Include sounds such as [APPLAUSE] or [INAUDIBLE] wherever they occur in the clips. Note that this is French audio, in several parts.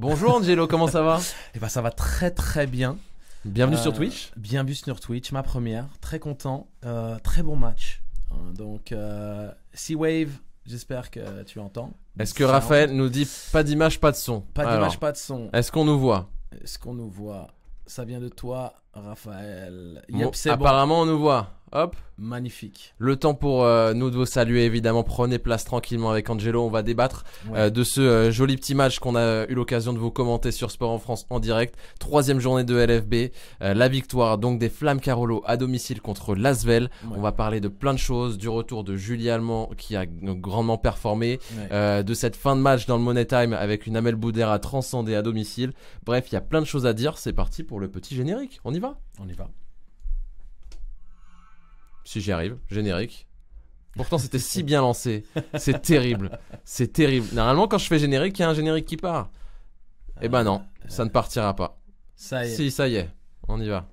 Bonjour Angelo, comment ça va [LAUGHS] Eh ben ça va très très bien. Bienvenue euh, sur Twitch. Bienvenue sur Twitch, ma première. Très content, euh, très bon match. Euh, donc euh, Sea-Wave, j'espère que tu entends. Est-ce que Raphaël nous dit pas d'image, pas de son Pas d'image, pas de son. Est-ce qu'on nous voit Est-ce qu'on nous voit Ça vient de toi, Raphaël. apparemment on nous voit. Hop. Magnifique. Le temps pour euh, nous de vous saluer, évidemment. Prenez place tranquillement avec Angelo. On va débattre euh, de ce euh, joli petit match qu'on a eu l'occasion de vous commenter sur Sport en France en direct. Troisième journée de LFB. la victoire donc des Flammes Carolo à domicile contre Lasvel. On va parler de plein de choses. Du retour de Julie Allemand qui a grandement performé. de cette fin de match dans le Money Time avec une Amel Boudera transcendée à domicile. Bref, il y a plein de choses à dire. C'est parti pour le petit générique. On y va On y va si j'y arrive, générique. Pourtant, c'était si bien lancé. C'est terrible. C'est terrible. Normalement, quand je fais générique, il y a un générique qui part. Eh ben non, ça ne partira pas. Ça y est. Si, ça y est. On y va.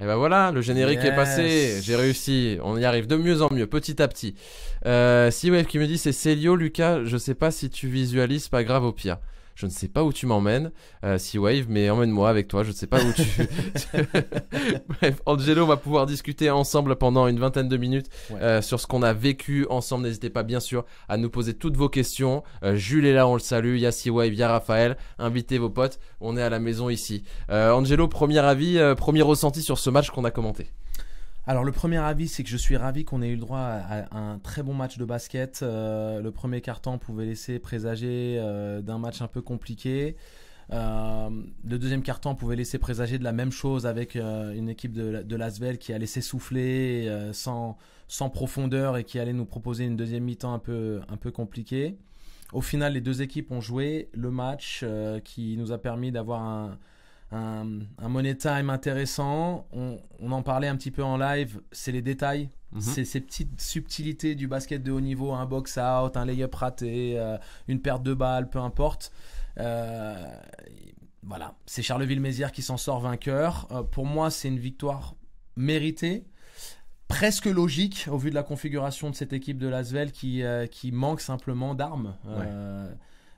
Et eh ben voilà, le générique est passé, j'ai réussi, on y arrive de mieux en mieux, petit à petit. Euh, si Wave qui me dit c'est Célio, Lucas, je sais pas si tu visualises, pas grave au pire. Je ne sais pas où tu m'emmènes, euh, si Wave, mais emmène-moi avec toi. Je ne sais pas où tu. [LAUGHS] [LAUGHS] Bref, Angelo, on va pouvoir discuter ensemble pendant une vingtaine de minutes euh, sur ce qu'on a vécu ensemble. N'hésitez pas, bien sûr, à nous poser toutes vos questions. Euh, Jules est là, on le salue. Il y a Wave, il y a Raphaël. Invitez vos potes. On est à la maison ici. Angelo, premier avis, premier ressenti sur ce match qu'on a commenté. Alors le premier avis, c'est que je suis ravi qu'on ait eu le droit à, un très bon match de basket. Euh, le premier carton pouvait laisser présager euh, d'un match un peu compliqué. Euh, le deuxième carton pouvait laisser présager de la même chose avec une équipe de, de Lasvel qui allait s'essouffler sans, sans, profondeur et qui allait nous proposer une deuxième mi-temps un peu, un peu compliquée. Au final, les deux équipes ont joué le match qui nous a permis d'avoir un, un, un money time intéressant. On, en parlait un petit peu en live. C'est les détails. Mhm. C'est ces petites subtilités du basket de haut niveau, un box out, un lay-up raté, euh, une perte de balle, peu importe. Euh, voilà, c'est Charleville-Mézières qui s'en sort vainqueur. Euh, pour moi, c'est une victoire méritée, presque logique au vu de la configuration de cette équipe de Lasvel qui, qui manque simplement d'armes.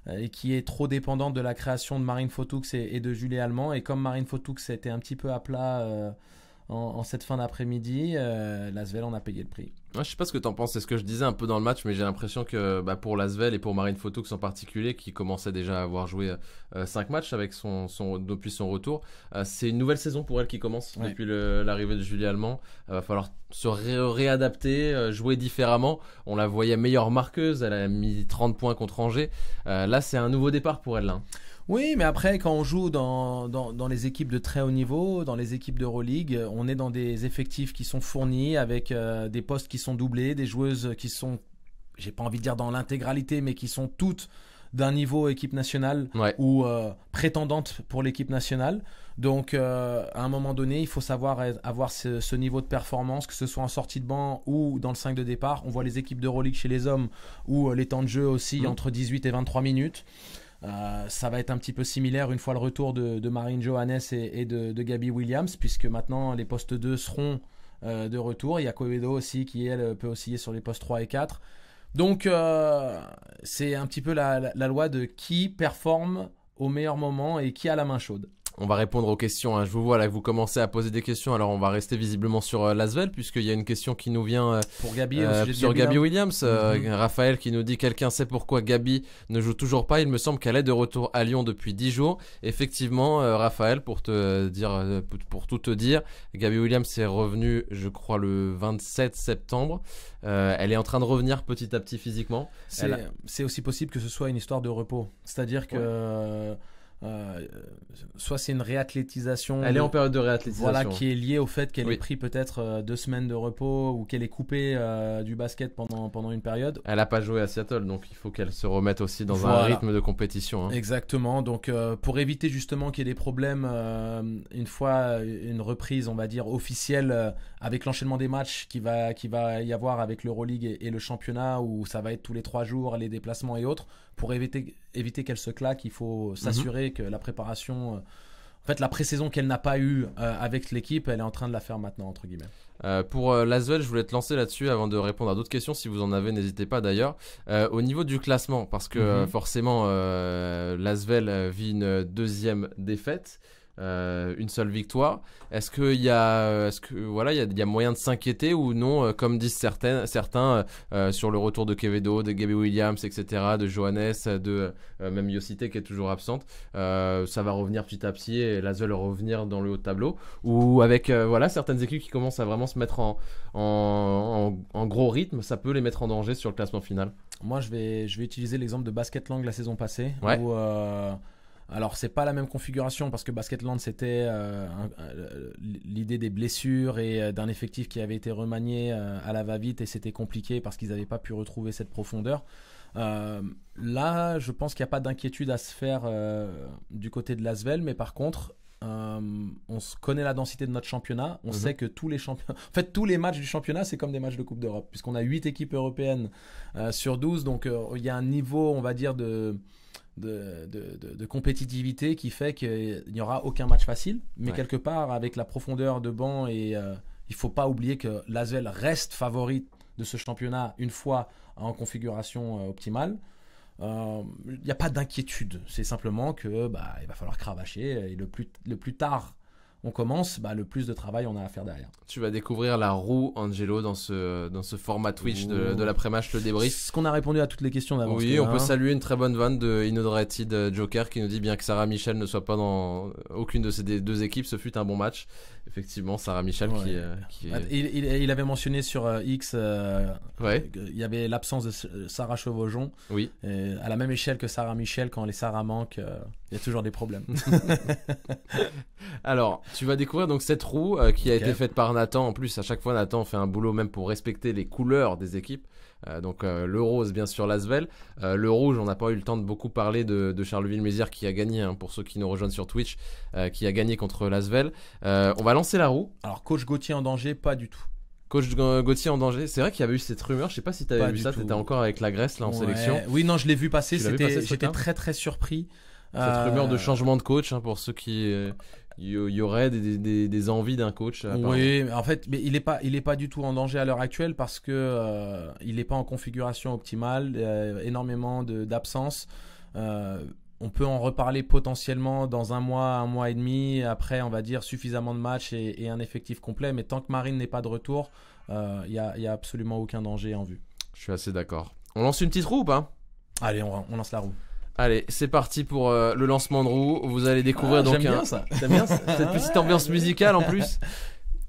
Euh, et qui est trop dépendante de la création de Marine Fotoux et, de Julie Allemand. Et comme Marine Fotoux était un petit peu à plat euh, en, cette fin d'après-midi. Euh, L'Asvel en a payé le prix. Je je sais pas ce que tu en penses, c'est ce que je disais un peu dans le match, mais j'ai l'impression que bah, pour Lasvel et pour Marine Fotoux en particulier, qui commençait déjà à avoir joué 5 euh, matchs avec son, depuis son retour, euh, c'est une nouvelle saison pour elle qui commence depuis l'arrivée de Julie Allemand. Il va falloir se réadapter, jouer différemment. On la voyait meilleure marqueuse, elle a mis 30 points contre Angers. là, c'est un nouveau départ pour elle. Hein. Oui, mais après, quand on joue dans, les équipes de très haut niveau, dans les équipes d'Euroleague, on est dans des effectifs qui sont fournis avec euh, des postes qui sont doublés, des joueuses qui sont, j'ai pas envie de dire dans l'intégralité, mais qui sont toutes d'un niveau équipe nationale ou euh, prétendantes pour l'équipe nationale. Donc, euh, à un moment donné, il faut savoir avoir ce, niveau de performance, que ce soit en sortie de banc ou dans le 5 de départ. On voit les équipes d'Euroleague chez les hommes où les temps de jeu aussi mm. entre 18 et 23 minutes. Euh, ça va être un petit peu similaire une fois le retour de, Marine Johannes et, de, de, Gabby Williams, puisque maintenant les postes 2 seront euh, de retour. Il y a aussi qui, elle, peut osciller sur les postes 3 et 4. Donc, euh, c'est un petit peu la, loi de qui performe au meilleur moment et qui a la main chaude on va répondre aux questions. Hein. Je vous vois là, vous commencez à poser des questions. Alors on va rester visiblement sur euh, Lasvel puisqu'il y a une question qui nous vient euh, pour euh, sur Gabi hein. Williams. Euh, mhm. Raphaël qui nous dit quelqu'un sait pourquoi Gabi ne joue toujours pas. Il me semble qu'elle est de retour à Lyon depuis 10 jours. Effectivement, Raphaël, pour te dire, pour tout te dire, Gabi Williams est revenue, je crois le 27 septembre. elle est en train de revenir petit à petit physiquement. C'est aussi possible que ce soit une histoire de repos, c'est-à-dire que euh, soit c'est une réathlétisation. Elle est en période de réathlétisation. Voilà, qui est liée au fait qu'elle ait pris peut-être euh, deux semaines de repos ou qu'elle ait coupé euh, du basket pendant, pendant une période. Elle n'a pas joué à Seattle, donc il faut qu'elle se remette aussi dans un rythme de compétition. Hein. Exactement. Donc pour éviter justement qu'il y ait des problèmes une fois une reprise, on va dire officielle, avec l'enchaînement des matchs qui va qui va y avoir avec l'Euroleague et, et le championnat où ça va être tous les trois jours les déplacements et autres pour éviter, éviter qu'elle se claque, il faut mhm. s'assurer que la préparation. Euh, en fait, la pré-saison qu'elle n'a pas eue euh, avec l'équipe, elle est en train de la faire maintenant, entre guillemets. Euh, pour euh, je voulais te lancer là-dessus avant de répondre à d'autres questions. Si vous en avez, n'hésitez pas d'ailleurs. au niveau du classement, parce que mhm. forcément, Laswell vit une deuxième défaite. Euh, une seule victoire. Est-ce qu'il y a, euh, est-ce que voilà, il y a, moyen de s'inquiéter ou non, euh, comme disent certains, certains sur le retour de Quevedo, de Gabby Williams, etc., de Johannes, de même Yosité qui est toujours absente. ça va revenir petit à petit et seule revenir dans le haut de tableau. Ou avec voilà certaines équipes qui commencent à vraiment se mettre en, en, gros rythme, ça peut les mettre en danger sur le classement final. Moi, je vais, je vais utiliser l'exemple de basket Lang la saison passée où alors c'est pas la même configuration parce que Basketland c'était euh, euh, l'idée des blessures et euh, d'un effectif qui avait été remanié à la va-vite et c'était compliqué parce qu'ils n'avaient pas pu retrouver cette profondeur. là, je pense qu'il n'y a pas d'inquiétude à se faire du côté de l'Asvel, mais par contre, on connaît la densité de notre championnat. On mhm. sait que [LAUGHS] tous les matchs du championnat, c'est comme des matchs de Coupe d'Europe, puisqu'on a 8 équipes européennes sur 12. Donc, il y a un niveau, on va dire, de, de, compétitivité qui fait qu'il n'y aura aucun match facile. Mais quelque part, avec la profondeur de banc, et euh, il faut pas oublier que l'Asvel reste favorite de ce championnat une fois en configuration euh, optimale. Euh, il n'y a pas d'inquiétude, c'est simplement que bah, il va falloir cravacher et le plus, le plus tard on commence, bah, le plus de travail on a à faire derrière. Tu vas découvrir la roue Angelo dans ce, dans ce format Twitch de, de l'après-match, le débrief. Ce qu'on a répondu à toutes les questions d'avant. Oui, on peut hein. saluer une très bonne vanne de de euh, Joker qui nous dit bien que Sarah Michel ne soit pas dans euh, aucune de ces deux équipes, ce fut un bon match. Effectivement, Sarah Michel qui, euh, bah, il, avait mentionné sur X, il y avait l'absence de Sarah Chevaujon. Oui. à la même échelle que Sarah Michel, quand les Sarah manquent, il y a toujours des problèmes. [LAUGHS] Alors, tu vas découvrir donc cette roue euh, qui a été faite par Nathan. En plus, à chaque fois, Nathan fait un boulot même pour respecter les couleurs des équipes. Euh, donc euh, le rose, bien sûr, l'Asvel. le rouge, on n'a pas eu le temps de beaucoup parler de, Charleville-Mézières qui a gagné, hein, pour ceux qui nous rejoignent sur Twitch, qui a gagné contre l'Asvel. on va lancer la roue. Alors, coach Gauthier en danger, pas du tout. Coach Gauthier en danger. C'est vrai qu'il y avait eu cette rumeur. Je sais pas si tu avais vu ça. étais encore avec la Grèce là en sélection. Oui, non, je l'ai vu passer. J'étais très très surpris. Cette rumeur de changement de coach hein, pour ceux qui il y aurait des, des, envies d'un coach euh, Oui, en fait, mais il n'est pas, il est pas du tout en danger à l'heure actuelle parce que euh, il n'est pas en configuration optimale, euh, énormément d'absence. Euh, on peut en reparler potentiellement dans un mois, un mois et demi, après, on va dire, suffisamment de matchs et, un effectif complet. Mais tant que Marine n'est pas de retour, il n'y a, y a absolument aucun danger en vue. Je suis assez d'accord. On lance une petite roue ou hein pas Allez, on lance la roue. Allez, c'est parti pour euh, le lancement de roue. Vous allez découvrir ah, donc ça. cette petite ambiance musicale en plus.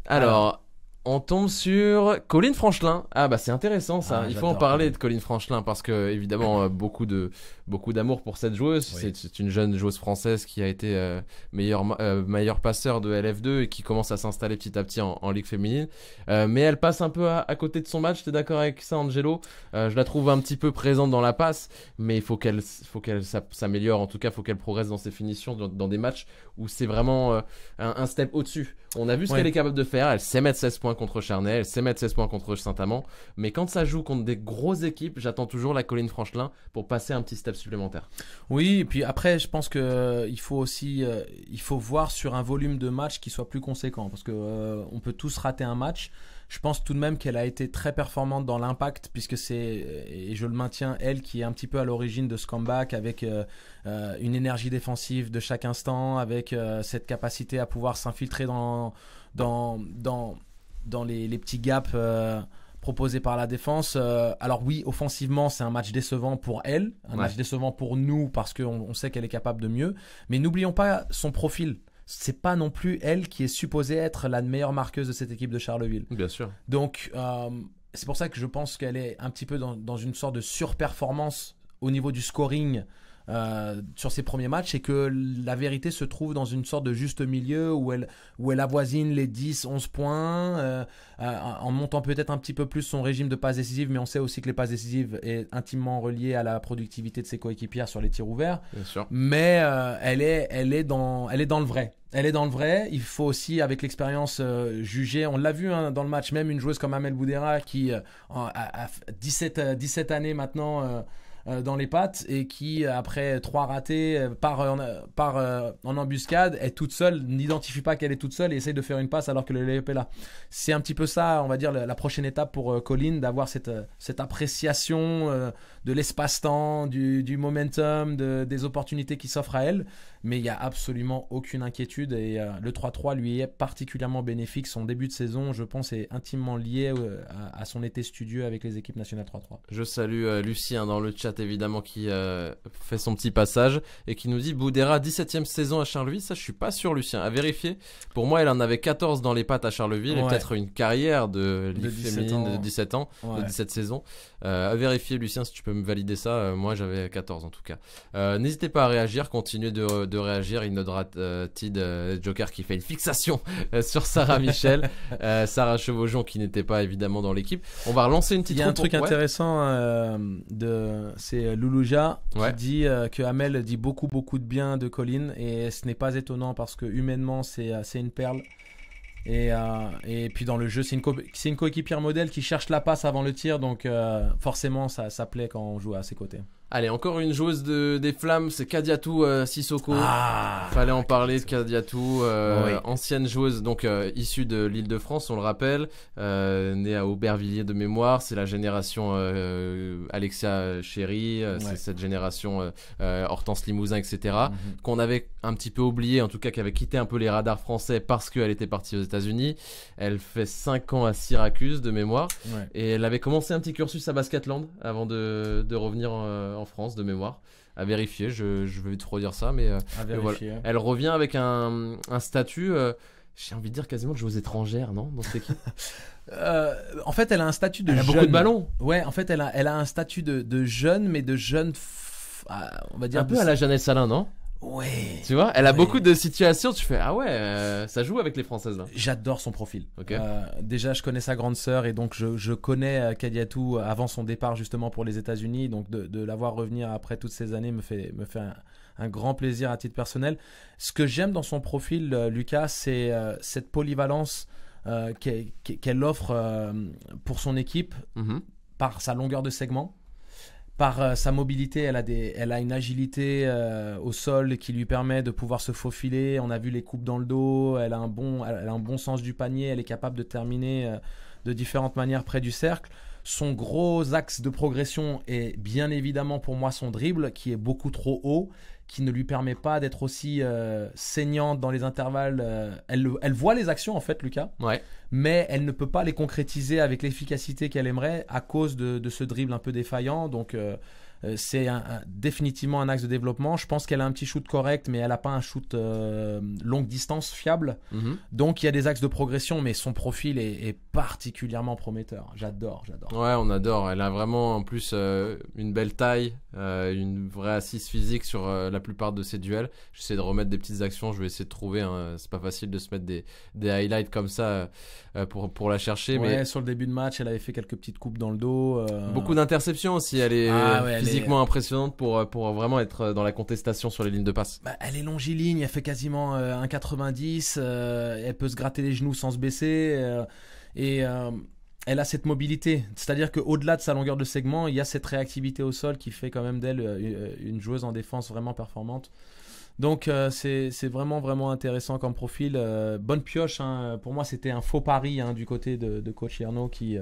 Ah. Alors, on tombe sur Colin Franchelin. Ah bah c'est intéressant ça. Ah, Il faut en parler de Colin Franchelin parce que évidemment euh, beaucoup de beaucoup d'amour pour cette joueuse. C'est une jeune joueuse française qui a été euh, meilleur euh, meilleure, passeur de LF2 et qui commence à s'installer petit à petit en, Ligue féminine. Euh, mais elle passe un peu à, côté de son match, es d'accord avec ça Angelo Je la trouve un petit peu présente dans la passe, mais il faut qu'elle faut qu'elle s'améliore, en tout cas, il faut qu'elle progresse dans ses finitions, dans, des matchs où c'est vraiment un, step au-dessus. On a vu ce qu'elle est capable de faire, elle sait mettre 16 points contre Charnay, elle sait mettre 16 points contre Saint-Amand, mais quand ça joue contre des grosses équipes, j'attends toujours la Colline Franchelin pour passer un petit step supplémentaire. Oui, et puis après, je pense qu'il euh, faut aussi, euh, il faut voir sur un volume de matchs qui soit plus conséquent, parce qu'on euh, on peut tous rater un match. Je pense tout de même qu'elle a été très performante dans l'impact, puisque c'est, et je le maintiens, elle qui est un petit peu à l'origine de ce comeback, avec une énergie défensive de chaque instant, avec cette capacité à pouvoir s'infiltrer dans, dans, dans, dans les, petits gaps proposé par la défense. Euh, alors oui, offensivement, c'est un match décevant pour elle, un match décevant pour nous parce qu'on on sait qu'elle est capable de mieux. Mais n'oublions pas son profil. C'est pas non plus elle qui est supposée être la meilleure marqueuse de cette équipe de Charleville. Bien sûr. Donc euh, c'est pour ça que je pense qu'elle est un petit peu dans une sorte de surperformance au niveau du scoring euh, sur ses premiers matchs et que la vérité se trouve dans une sorte de juste milieu où elle, où elle avoisine les 10, 11 points, euh, euh, en montant peut-être un petit peu plus son régime de passes décisives, mais on sait aussi que les passes décisives est intimement relié à la productivité de ses coéquipières sur les tirs ouverts. Mais elle, est, elle, est dans, elle est dans le vrai. Elle est dans le vrai. Il faut aussi, avec l'expérience, juger. On l'a vu hein, dans le match, même une joueuse comme Amel Boudera, qui a, 17, 17, années maintenant, euh, dans les pattes et qui, euh, après trois ratés, euh, par en, embuscade, est toute seule, n'identifie pas qu'elle est toute seule et essaye de faire une passe alors que le layup est là. C'est un petit peu ça, on va dire, la, prochaine étape pour Colin, d'avoir cette, cette appréciation de l'espace-temps, du, du momentum, de, des opportunités qui s'offrent à elle mais il n'y a absolument aucune inquiétude et euh, le 3-3 lui est particulièrement bénéfique. Son début de saison, je pense, est intimement lié euh, à, son été studieux avec les équipes nationales 3-3. Je salue euh, Lucien dans le chat évidemment qui fait son petit passage et qui nous dit Boudera 17e saison à Charleville, ça je suis pas sûr Lucien, à vérifier. Pour moi, elle en avait 14 dans les pattes à Charleville et peut-être une carrière de, 17 ans, de 17 saisons. à vérifier Lucien si tu peux me valider ça, moi j'avais 14 en tout cas. N'hésitez pas à réagir, continuez de de réagir. Il notera euh, Tid euh, Joker qui fait une fixation euh, sur Sarah Michel, [LAUGHS] Sarah Chevaujon qui n'était pas évidemment dans l'équipe. On va relancer une petite. un truc intéressant de c'est Loulouja qui dit que Hamel dit beaucoup beaucoup de bien de Colin et ce n'est pas étonnant parce que humainement c'est c'est une perle. Et, puis dans le jeu, c'est une, une coéquipière modèle qui cherche la passe avant le tir, donc forcément ça, ça plaît quand on joue à ses côtés. Allez, encore une joueuse des flammes, c'est Kadiatou euh, Sissoko. Ah. Fallait en parler de Kadiatou, euh, oh ancienne joueuse donc euh, issue de l'île de France, on le rappelle, née à Aubervilliers de mémoire. C'est la génération Alexia Chéry, c'est cette génération Hortense Limousin, etc. Mhm. Qu'on avait un petit peu oublié, en tout cas qui avait quitté un peu les radars français parce qu'elle était partie aux États-Unis. Elle fait 5 ans à Syracuse de mémoire. Et elle avait commencé un petit cursus à Basketland avant de, revenir en, en en France de mémoire. À vérifier, je, je vais trop dire ça, mais, euh, elle revient avec un, statut euh, j'ai envie de dire quasiment de joueuse étrangère, non Dans [LAUGHS] euh, En fait, elle a un statut de elle a beaucoup de ballons. Ouais, en fait, elle a, elle a un statut de, jeune, mais de jeune. Ah, on va dire. Un peu à la Jeannette Salin, non tu vois, elle a beaucoup de situations. Tu fais ah ouais, euh, ça joue avec les Françaises J'adore son profil. Euh, déjà, je connais sa grande sœur et donc je, connais euh, Kadiatou avant son départ justement pour les États-Unis. Donc de, de, la voir revenir après toutes ces années me fait me fait un, grand plaisir à titre personnel. Ce que j'aime dans son profil, Lucas, c'est cette polyvalence qu'elle offre pour son équipe mhm. par sa longueur de segment par euh, sa mobilité, elle a, des, elle a une agilité euh, au sol qui lui permet de pouvoir se faufiler. On a vu les coupes dans le dos, elle a un bon, elle a un bon sens du panier, elle est capable de terminer euh, de différentes manières près du cercle. Son gros axe de progression est bien évidemment pour moi son dribble qui est beaucoup trop haut, qui ne lui permet pas d'être aussi euh, saignante dans les intervalles. Euh, elle, voit les actions en fait, Lucas, mais elle ne peut pas les concrétiser avec l'efficacité qu'elle aimerait à cause de, ce dribble un peu défaillant. Donc euh, euh, c'est définitivement un axe de développement. Je pense qu'elle a un petit shoot correct, mais elle n'a pas un shoot euh, longue distance fiable. Mhm. Donc il y a des axes de progression, mais son profil est, particulièrement prometteur. J'adore, j'adore. Ouais, on adore. Elle a vraiment en plus euh, une belle taille, une vraie assise physique sur la plupart de ses duels. J'essaie de remettre des petites actions, je vais essayer de trouver. Hein. C'est pas facile de se mettre des, highlights comme ça pour, pour la chercher. mais sur le début de match, elle avait fait quelques petites coupes dans le dos. Beaucoup d'interceptions aussi. Elle est ah physiquement impressionnante pour, euh, pour vraiment être euh, dans la contestation sur les lignes de passe. Bah, elle est longiligne, elle fait quasiment 1,90, euh, elle peut se gratter les genoux sans se baisser. et elle a cette mobilité. C'est-à-dire qu'au-delà de sa longueur de segment, il y a cette réactivité au sol qui fait quand même d'elle une joueuse en défense vraiment performante. Donc euh, c'est vraiment vraiment intéressant comme profil. Euh, bonne pioche. Hein. Pour moi c'était un faux pari hein, du côté de, coach Yerno qui, euh,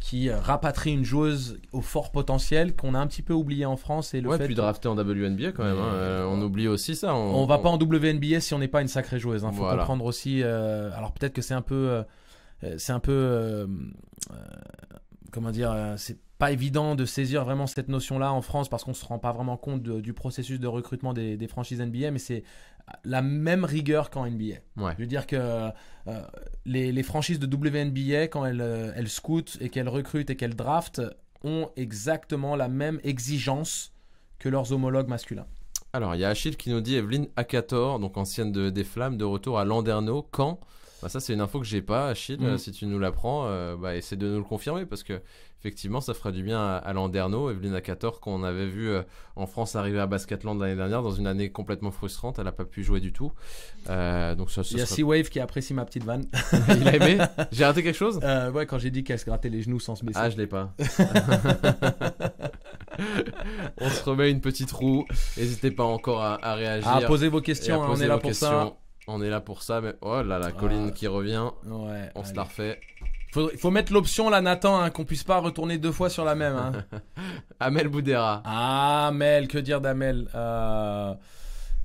qui rapatrie une joueuse au fort potentiel qu'on a un petit peu oublié en France et le ouais, puis drafté en WNBA quand même. Hein. on oublie aussi ça. On, on va pas en WNBA si on n'est pas une sacrée joueuse. Il Faut comprendre aussi. alors peut-être que c'est un peu c'est un peu comment dire pas évident de saisir vraiment cette notion-là en France parce qu'on ne se rend pas vraiment compte du processus de recrutement des, franchises NBA, mais c'est la même rigueur qu'en NBA. Je veux dire que euh, les, franchises de WNBA, quand elles, euh, elles scoutent et qu'elles recrutent et qu'elles draftent, ont exactement la même exigence que leurs homologues masculins. Alors, il y a Achille qui nous dit Evelyne Akator, donc ancienne des Flammes, de retour à Landerneau. Quand bah ça, c'est une info que j'ai pas, Achille. Mm. Euh, si tu nous l'apprends, euh, bah, essaie de nous le confirmer parce que effectivement, ça ferait du bien à, Landerno Landerneau, Evelina qu'on avait vu euh, en France arriver à Basketland l'année dernière dans une année complètement frustrante. Elle n'a pas pu jouer du tout. donc ça, Il y a Sea-Wave qui apprécie ma petite vanne. [LAUGHS] Il a aimé [LAUGHS] J'ai raté quelque chose Ouais, quand j'ai dit qu'elle se grattait les genoux sans se baisser. Ah, je l'ai pas. [LAUGHS] On se remet une petite roue. N'hésitez pas encore à, réagir. À poser vos questions, hein, on est là pour ça. On est là pour ça, mais oh là, la colline qui revient. Ouais. On se la refait. Il faut mettre l'option là, Nathan, qu'on hein, qu'on puisse pas retourner deux fois sur la même. Hein. [LAUGHS] Amel Boudera. Ah, Amel, que dire d'Amel euh,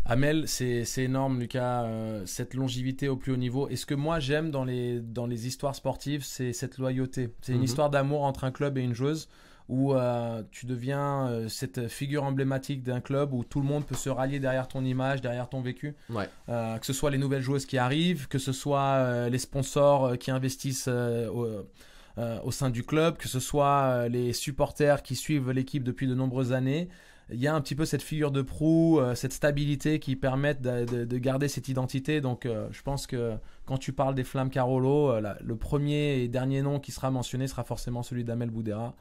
Amel, c'est énorme, Lucas, euh, cette longévité au plus haut niveau. Et ce que moi j'aime dans les, dans les histoires sportives, c'est cette loyauté. C'est une mhm. histoire d'amour entre un club et une joueuse où euh, tu deviens euh, cette figure emblématique d'un club où tout le monde peut se rallier derrière ton image, derrière ton vécu. Ouais. Euh, que ce soit les nouvelles joueuses qui arrivent, que ce soit les sponsors qui investissent au, sein du club, que ce soit les supporters qui suivent l'équipe depuis de nombreuses années. Il y a un petit peu cette figure de proue, cette stabilité qui permettent de, garder cette identité. Donc je pense que quand tu parles des Flammes Carolo, le premier et dernier nom qui sera mentionné sera forcément celui d'Amel Boudera.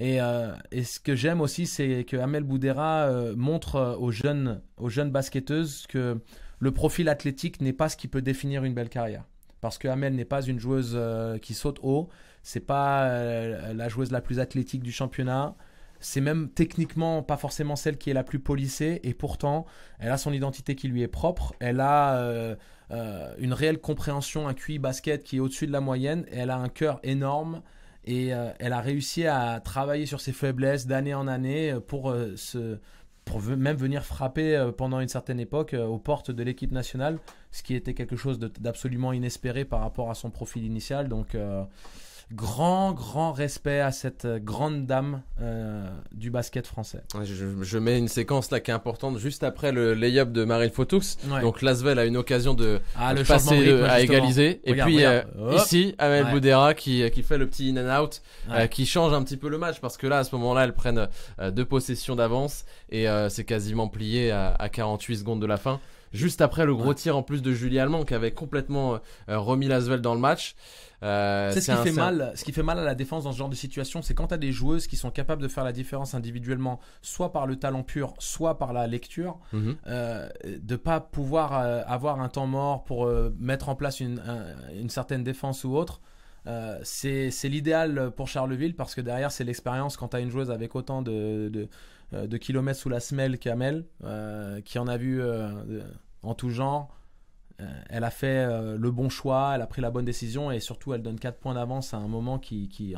Euh, et, ce que j'aime aussi, c'est que Amel Boudera euh, montre euh, aux jeunes, aux jeunes basketteuses que le profil athlétique n'est pas ce qui peut définir une belle carrière. Parce que Amel n'est pas une joueuse qui saute haut, c'est pas la joueuse la plus athlétique du championnat. C'est même techniquement pas forcément celle qui est la plus polissée, et pourtant, elle a son identité qui lui est propre. Elle a une réelle compréhension, un QI basket qui est au-dessus de la moyenne. Et elle a un cœur énorme. Et euh, elle a réussi à travailler sur ses faiblesses d'année en année euh, pour euh, pour même venir frapper pendant une certaine époque aux portes de l'équipe nationale, ce qui était quelque chose d'absolument inespéré par rapport à son profil initial. Donc Grand, grand respect à cette euh, grande dame euh, du basket français. je, mets une séquence là qui est importante juste après le layup de Marine Fotux. Donc Lasvel a une occasion de, ah, passer à égaliser. Et puis euh, ici, Amel Boudera qui, fait le petit in and out, qui change un petit peu le match parce que là, à ce moment-là, elles prennent deux possessions d'avance et c'est quasiment plié à 48 secondes de la fin juste après le gros tir en plus de Julie Allemand qui avait complètement euh, euh, remis Laswell dans le match. Euh, c'est ce qui fait mal. Ce qui fait mal à la défense dans ce genre de situation, c'est quand as des joueuses qui sont capables de faire la différence individuellement, soit par le talent pur, soit par la lecture, de mhm. ne de pas pouvoir avoir un temps mort pour mettre en place une, certaine défense ou autre. c'est l'idéal pour Charleville parce que derrière c'est l'expérience quand as une joueuse avec autant de, de kilomètres sous la semelle qu'Amel qui en a vu en tout genre. Euh, elle a fait euh, le bon choix, elle a pris la bonne décision et surtout elle donne 4 points d'avance à un moment qui, qui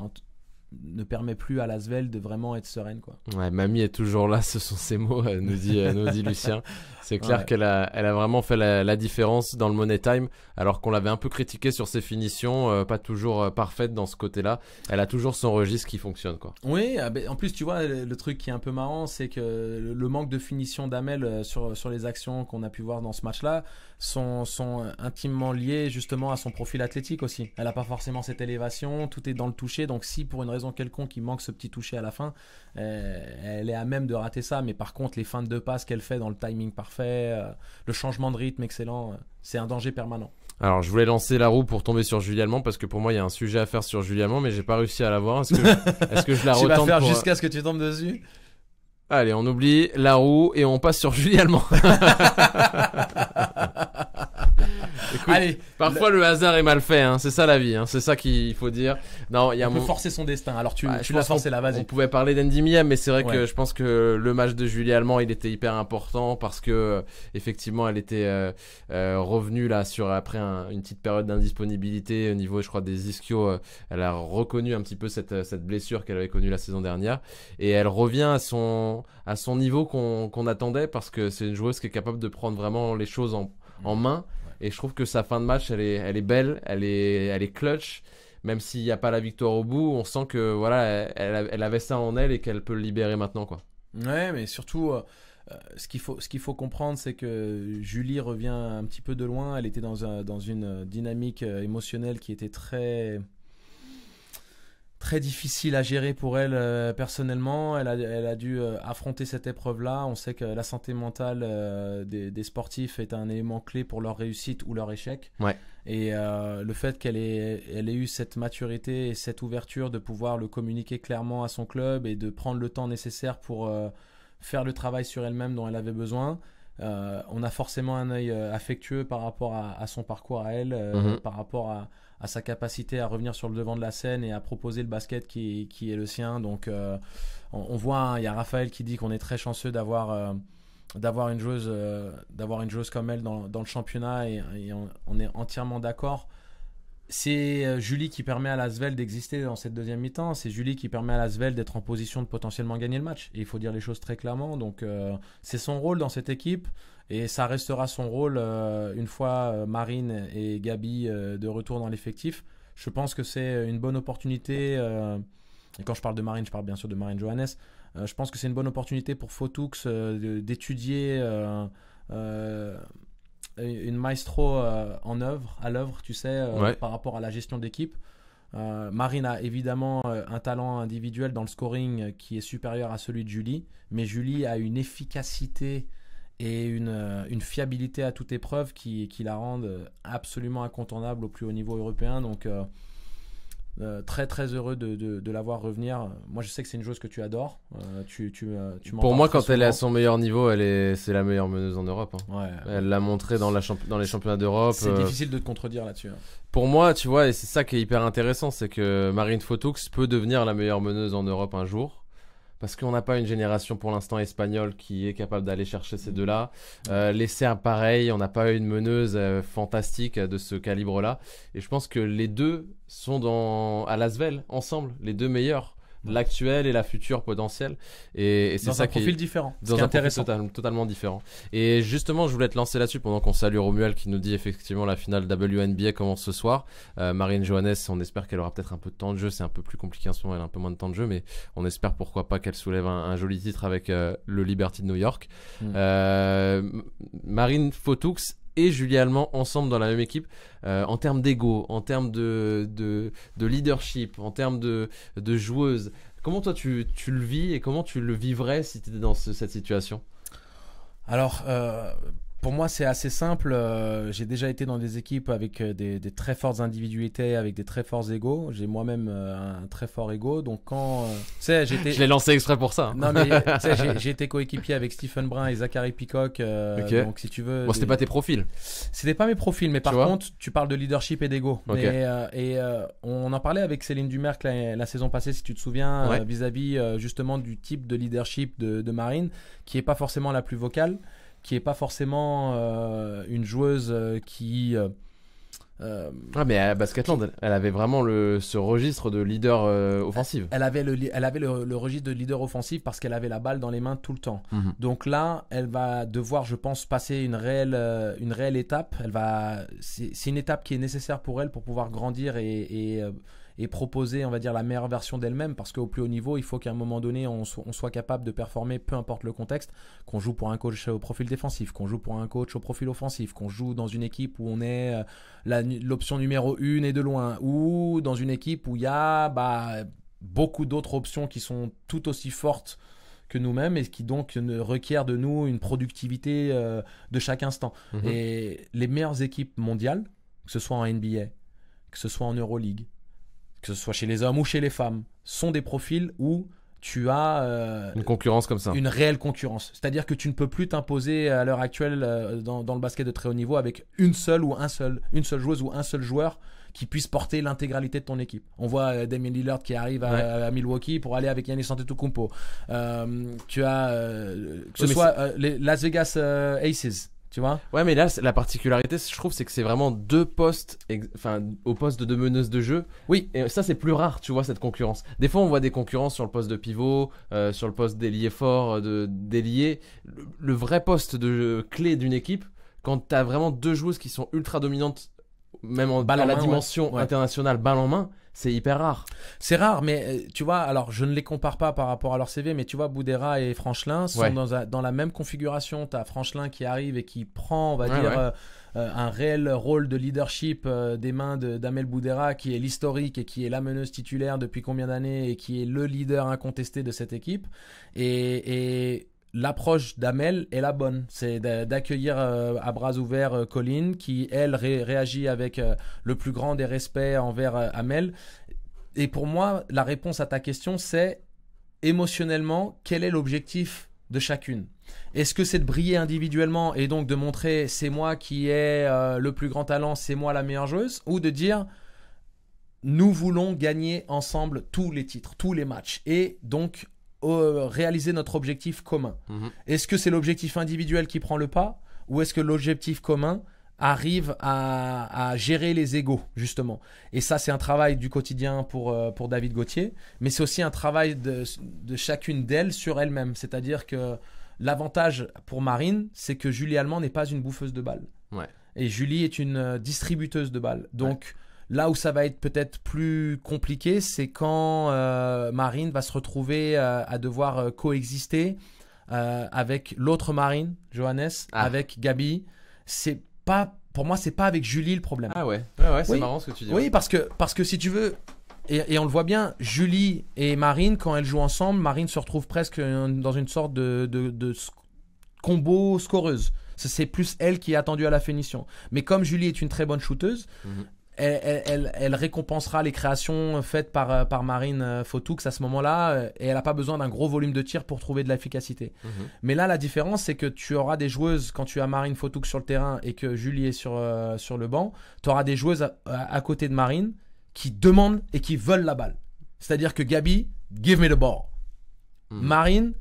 ne permet plus à Lasvel de vraiment être sereine. Quoi. Ouais, mamie est toujours là, ce sont ses mots, euh, nous dit, euh, dit Lucien. C'est clair qu'elle a, elle a vraiment fait la, différence dans le Money Time, alors qu'on l'avait un peu critiqué sur ses finitions, euh, pas toujours parfaites dans ce côté-là. Elle a toujours son registre qui fonctionne. Quoi. Oui, ah, ben, en plus, tu vois, le, truc qui est un peu marrant, c'est que le manque de finition d'Amel sur, sur les actions qu'on a pu voir dans ce match-là, sont, intimement liés justement à son profil athlétique aussi. Elle n'a pas forcément cette élévation, tout est dans le toucher, donc si pour une raison quelconque il manque ce petit toucher à la fin, euh, elle est à même de rater ça. Mais par contre, les fins de deux passes qu'elle fait dans le timing parfait, euh, le changement de rythme excellent, euh, c'est un danger permanent. Alors, je voulais lancer la roue pour tomber sur Julie Allemand parce que pour moi, il y a un sujet à faire sur Julie Allemand, mais j'ai pas réussi à l'avoir. [LAUGHS] Est-ce que, je la retente Tu vas faire jusqu'à ce que tu tombes dessus Allez, on oublie la roue et on passe sur Julien Allemand. [LAUGHS] Allez, parfois le... hasard est mal fait, hein. c'est ça la vie, hein. c'est ça qu'il faut dire. Non, il y on peut forcer son destin. Alors tu, tu l'as forcé là, vas On pouvait parler d'Andy Miem mais c'est vrai que je pense que le match de Julie Allemand, il était hyper important parce que euh, effectivement, elle était euh, euh, revenue là sur après une petite période d'indisponibilité au niveau, je crois, des ischio. elle a reconnu un petit peu cette, cette blessure qu'elle avait connue la saison dernière et elle revient à son à son niveau qu'on attendait parce que c'est une joueuse qui est capable de prendre vraiment les choses en mm. main et je trouve que sa fin de match, elle est, belle, elle est, elle est clutch. Même s'il n'y a pas la victoire au bout, on sent que voilà, elle, avait ça en elle et qu'elle peut le libérer maintenant, quoi. Ouais, mais surtout. Euh, euh, ce qu'il faut, ce faut comprendre, c'est que Julie revient un petit peu de loin. Elle était dans, un, dans une dynamique euh, émotionnelle qui était très, très difficile à gérer pour elle euh, personnellement. Elle a, elle a dû euh, affronter cette épreuve-là. On sait que la santé mentale euh, des, sportifs est un élément clé pour leur réussite ou leur échec. Ouais. Et le fait qu'elle ait, elle ait eu cette maturité et cette ouverture de pouvoir le communiquer clairement à son club et de prendre le temps nécessaire pour faire le travail sur elle-même dont elle avait besoin. on a forcément un œil affectueux par rapport à, son parcours à elle, mhm. par rapport à, à sa capacité à revenir sur le devant de la scène et à proposer le basket qui, est le sien. Donc euh, on, voit, hein, il y a Raphaël qui dit qu'on est très chanceux d'avoir euh, une joueuse euh, une comme elle dans, le championnat et, on, est entièrement d'accord. C'est euh, Julie qui permet à Lasvel d'exister dans cette deuxième mi-temps. C'est Julie qui permet à Lasvel d'être en position de potentiellement gagner le match. Et il faut dire les choses très clairement. Donc euh, c'est son rôle dans cette équipe et ça restera son rôle euh, une fois Marine et Gabi de retour dans l'effectif. Je pense que c'est une bonne opportunité. et quand je parle de Marine, je parle bien sûr de Marine Johannes. je pense que c'est une bonne opportunité pour Fotoux d'étudier une maestro euh, en œuvre, à l'œuvre, tu sais, euh, par rapport à la gestion d'équipe. Euh, Marine a évidemment un talent individuel dans le scoring qui est supérieur à celui de Julie, mais Julie a une efficacité et une, une fiabilité à toute épreuve qui, qui la rendent absolument incontournable au plus haut niveau européen. Donc euh, très très heureux de, de, la voir revenir. Moi, je sais que c'est une chose que tu adores. Euh, euh, Pour moi, quand elle est à son meilleur niveau, elle est c'est la meilleure meneuse en Europe. Hein. elle l'a montré dans, la dans les championnats d'Europe. C'est difficile de te contredire là-dessus. Hein. Pour moi, tu vois, et c'est ça qui est hyper intéressant, c'est que Marine Fotoux peut devenir la meilleure meneuse en Europe un jour parce qu'on n'a pas une génération pour l'instant espagnole qui est capable d'aller chercher ces deux-là. Euh, les Serbes, pareil, on n'a pas une meneuse euh, fantastique de ce calibre-là. Et je pense que les deux sont dans à l'Asvel ensemble, les deux meilleurs l'actuel et la future potentielle. Et, c'est ça un qui profil différent. Dans un profil totalement différent. Et justement, je voulais te lancer là-dessus pendant qu'on salue Romuald qui nous dit effectivement la finale WNBA commence ce soir. Euh, Marine Johannes, on espère qu'elle aura peut-être un peu de temps de jeu. C'est un peu plus compliqué en ce moment, elle a un peu moins de temps de jeu, mais on espère pourquoi pas qu'elle soulève un, joli titre avec euh, le Liberty de New York. Mm. Euh, Marine Fotoux et Julie Allemand ensemble dans la même équipe euh, en termes d'ego, en termes de, de, leadership, en termes de, de joueuse. Comment toi tu, tu, le vis et comment tu le vivrais si tu étais dans cette situation Alors, euh, pour moi, c'est assez simple. Euh, j'ai déjà été dans des équipes avec euh, des, très fortes individualités, avec des très forts égaux. J'ai moi-même euh, un très fort ego. Donc, quand. tu sais, j'étais. Je l'ai lancé exprès pour ça. Non, mais [LAUGHS] j'ai été coéquipier avec Stephen Brun et Zachary Peacock. Donc, si tu veux. Bon, c'était pas tes profils. C'était pas mes profils, mais par contre, tu parles de leadership et d'ego. et on en parlait avec Céline Dumerc la, la saison passée, si tu te souviens, vis-à-vis justement du type de leadership de, de Marine, qui est pas forcément la plus vocale qui est pas forcément euh, une joueuse euh, qui. Euh, euh, ah mais à Basketland, elle avait vraiment le, ce registre de leader offensive. Elle avait, le, elle avait le, registre de leader offensive parce qu'elle avait la balle dans les mains tout le temps. Mhm. Donc là, elle va devoir, je pense, passer une réelle, une réelle étape. Elle va, c'est une étape qui est nécessaire pour elle pour pouvoir grandir et, et et proposer, on va dire, la meilleure version d'elle-même, parce qu'au plus haut niveau, il faut qu'à un moment donné, on, soit capable de performer, peu importe le contexte, qu'on joue pour un coach au profil défensif, qu'on joue pour un coach au profil offensif, qu'on joue dans une équipe où on est euh, l'option numéro une et de loin, ou dans une équipe où il y a bah, beaucoup d'autres options qui sont tout aussi fortes que nous-mêmes et qui donc requièrent de nous une productivité euh, de chaque instant. Mm-hmm. Et les meilleures équipes mondiales, que ce soit en NBA, que ce soit en Euroleague, que ce soit chez les hommes ou chez les femmes, sont des profils où tu as euh, une concurrence comme ça. Une réelle concurrence. C'est-à-dire que tu ne peux plus t'imposer euh, à l'heure actuelle euh, dans, le basket de très haut niveau avec une seule ou un seul, une seule joueuse ou un seul joueur qui puisse porter l'intégralité de ton équipe. On voit Damien Lillard qui arrive à, Milwaukee pour aller avec Yannis Antetokounmpo. Euh, tu as que ce soit les Las Vegas Aces tu vois ouais mais là la particularité je trouve c'est que c'est vraiment deux postes enfin au poste de meneuse de jeu oui et ça c'est plus rare tu vois cette concurrence des fois on voit des concurrences sur le poste de pivot euh, sur le poste d'ailier fort euh, de d'ailier le, vrai poste de clé d'une équipe quand tu as vraiment deux joueuses qui sont ultra dominantes même en, balle à la dimension internationale balle en main c'est hyper rare. C'est rare, mais euh, tu vois, alors je ne les compare pas par rapport à leur CV, mais tu vois, Boudera et Franchelin sont dans, la même configuration. Tu as Franchelin qui arrive et qui prend, on va dire, euh, euh, un réel rôle de leadership des mains d'Amel Boudera, qui est l'historique et qui est la meneuse titulaire depuis combien d'années et qui est le leader incontesté de cette équipe. et l'approche d'Amel est la bonne. C'est d'accueillir euh, à bras ouverts euh, Colline, qui, elle, réagit avec euh, le plus grand des respects envers Amel. Et pour moi, la réponse à ta question, c'est émotionnellement, quel est l'objectif de chacune est-ce que c'est de briller individuellement et donc de montrer c'est moi qui ai le plus grand talent, c'est moi la meilleure joueuse Ou de dire nous voulons gagner ensemble tous les titres, tous les matchs. Et donc réaliser notre objectif commun. Mhm. Est-ce que c'est l'objectif individuel qui prend le pas ou est-ce que l'objectif commun arrive à, gérer les égaux justement et ça c'est un travail du quotidien euh, pour David Gauthier mais c'est aussi un travail de, chacune d'elles sur elle-même c'est-à-dire que l'avantage pour Marine c'est que Julie Allemand n'est pas une bouffeuse de balles et Julie est une euh, distributeuse de balles donc Là où ça va être peut-être plus compliqué, c'est quand euh, Marine va se retrouver euh, à devoir euh, coexister avec l'autre Marine, Johannes, ah. avec Gabi. C'est pas, pour moi, c'est pas avec Julie le problème. Ah ouais, ouais c'est marrant ce que tu dis. Oui, parce que, parce que si tu veux, et, on le voit bien, Julie et Marine, quand elles jouent ensemble, Marine se retrouve presque dans une sorte de, combo scoreuse. C'est plus elle qui est attendue à la finition. Mais comme Julie est une très bonne shooteuse, mhm elle, récompensera les créations faites par, euh, Marine euh, Fotoux à ce moment-là euh, et elle n'a pas besoin d'un gros volume de tir pour trouver de l'efficacité. Mhm. Mais là, la différence, c'est que tu auras des joueuses, quand tu as Marine Fotoux sur le terrain et que Julie est sur, sur le banc, tu auras des joueuses à, côté de Marine qui demandent et qui veulent la balle. C'est-à-dire que Gabi, give me the ball. Mhm. Marine,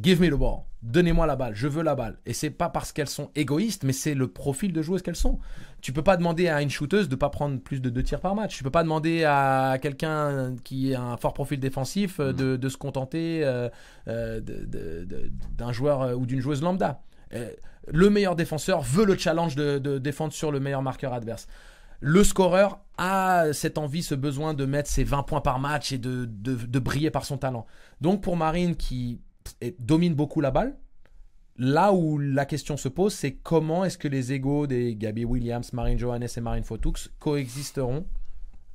give me the ball. Donnez-moi la balle, je veux la balle. Et c'est pas parce qu'elles sont égoïstes, mais c'est le profil de joueuses qu'elles sont. Tu peux pas demander à une shooteuse de pas prendre plus de deux tirs par match. Tu peux pas demander à quelqu'un qui a un fort profil défensif euh, mm. de, se contenter euh, euh, d'un joueur ou d'une joueuse lambda. Le meilleur défenseur veut le challenge de, défendre sur le meilleur marqueur adverse le scoreur a cette envie, ce besoin de mettre ses 20 points par match et de briller par son talent. Donc pour Marine qui et domine beaucoup la balle. Là où la question se pose, c'est comment est-ce que les égaux des Gabi Williams, Marine Johannes et Marine Fotoux coexisteront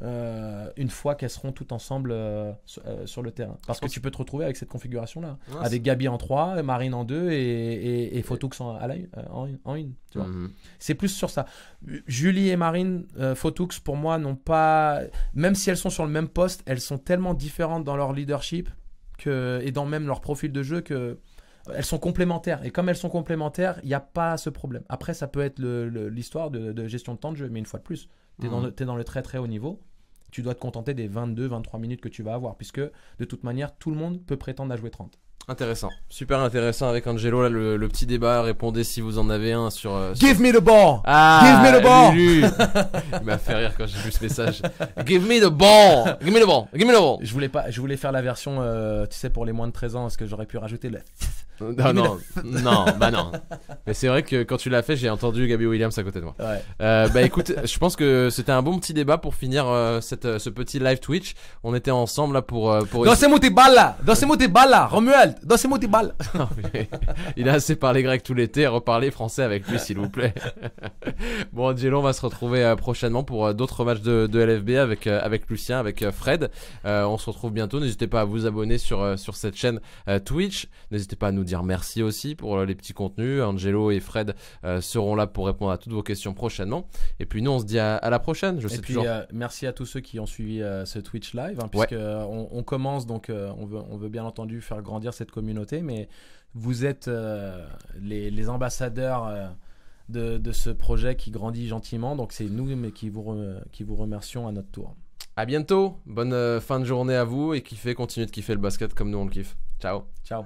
euh, une fois qu'elles seront toutes ensemble euh, euh, sur, le terrain. Parce que tu peux te retrouver avec cette configuration-là, avec Gabi en 3, Marine en 2 et, et, Fotoux en, 1 en, mhm. C'est plus sur ça. Julie et Marine Fotoux, pour moi, n'ont pas. Même si elles sont sur le même poste, elles sont tellement différentes dans leur leadership et dans même leur profil de jeu que elles sont complémentaires. Et comme elles sont complémentaires, il n'y a pas ce problème. Après, ça peut être l'histoire de, gestion de temps de jeu, mais une fois de plus, tu es, mhm. dans le très très haut niveau. Tu dois te contenter des 22-23 minutes que tu vas avoir, puisque de toute manière, tout le monde peut prétendre à jouer 30. Intéressant, super intéressant avec Angelo là le, petit débat. Répondez si vous en avez un sur. Euh, Give me the ball. Ah, Give me the ball. Il m'a fait rire quand j'ai vu ce message. Give me the ball. Give me the ball. Give me the ball. Je voulais pas, je voulais faire la version, euh, tu sais, pour les moins de 13 ans, est-ce que j'aurais pu rajouter le. Non, [LAUGHS] non, bah non. Mais c'est vrai que quand tu l'as fait, j'ai entendu Gabby Williams à côté de moi. Euh, bah écoute, je pense que c'était un bon petit débat pour finir cette, ce petit live Twitch. On était ensemble là pour. pour... Dans ces mots, t'es là Dans ces mots, t'es là Romuald ces mots des balles. [LAUGHS] Oh, il a assez parlé grec tout l'été, reparlez français avec lui s'il vous plaît. [LAUGHS] bon Angelo, on va se retrouver euh, prochainement pour euh, d'autres matchs de, LFB avec, euh, avec Lucien, avec Fred. on se retrouve bientôt, n'hésitez pas à vous abonner sur, sur cette chaîne Twitch. N'hésitez pas à nous dire merci aussi pour les petits contenus. Angelo et Fred seront là pour répondre à toutes vos questions prochainement. Et puis nous, on se dit à, la prochaine. Je sais toujours... merci à tous ceux qui ont suivi ce Twitch live, hein, on, commence donc on veut on veut bien entendu faire grandir cette communauté, mais vous êtes euh, les, ambassadeurs. Euh, de, ce projet qui grandit gentiment. Donc c'est nous qui, vous qui vous remercions à notre tour. À bientôt, bonne euh, fin de journée à vous et kiffez, continuez de kiffer le basket comme nous on le kiffe. Ciao. Ciao.